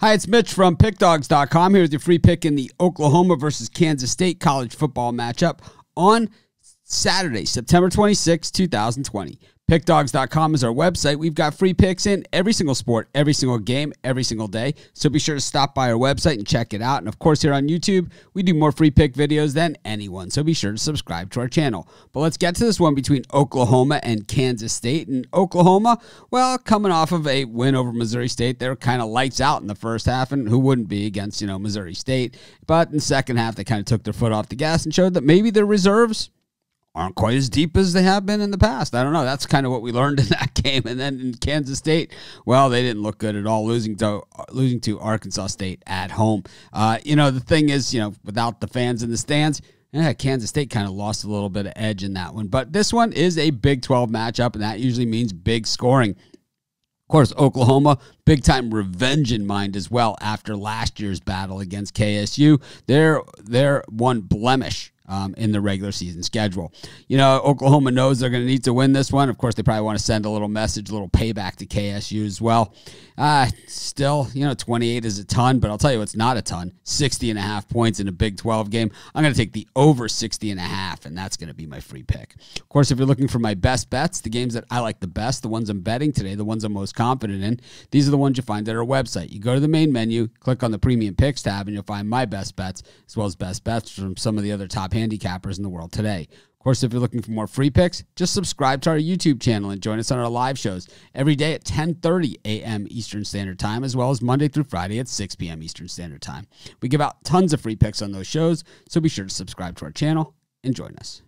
Hi, it's Mitch from PickDogs.com. Here's your free pick in the Oklahoma versus Kansas State college football matchup on Saturday, September 26, 2020. PickDogs.com is our website. We've got free picks in every single sport, every single game, every single day. So be sure to stop by our website and check it out. And of course, here on YouTube, we do more free pick videos than anyone. So be sure to subscribe to our channel. But let's get to this one between Oklahoma and Kansas State. And Oklahoma, well, coming off of a win over Missouri State, they're kind of lights out in the first half. And who wouldn't be against, you know, Missouri State? But in the second half, they kind of took their foot off the gas and showed that maybe their reserves aren't quite as deep as they have been in the past. I don't know. That's kind of what we learned in that game. And then in Kansas State, well, they didn't look good at all, losing to losing to Arkansas State at home. Uh, you know, the thing is, you know, without the fans in the stands. Kansas State kind of lost a little bit of edge in that one. But this one is a Big 12 matchup, and that usually means big scoring. Of course, Oklahoma, big time revenge in mind as well after last year's battle against KSU. they're one blemish um, in the regular season schedule. You know, Oklahoma knows they're going to need to win this one. Of course, they probably want to send a little message, a little payback to KSU as well. Uh, still, you know, 28 is a ton, but I'll tell you it's not a ton. 60 and a half points in a Big 12 game. I'm going to take the over 60 and a half, and that's going to be my free pick. Of course, if you're looking for my best bets, the games that I like the best, the ones I'm betting today, the ones I'm most confident in, these are the ones you find at our website. You go to the main menu, click on the premium picks tab, and you'll find my best bets as well as best bets from some of the other top handicappers in the world today. Of course, if you're looking for more free picks, just subscribe to our YouTube channel and join us on our live shows every day at 10:30 a.m. Eastern Standard Time, as well as Monday through Friday at 6 p.m. Eastern Standard Time. We give out tons of free picks on those shows, so be sure to subscribe to our channel and join us.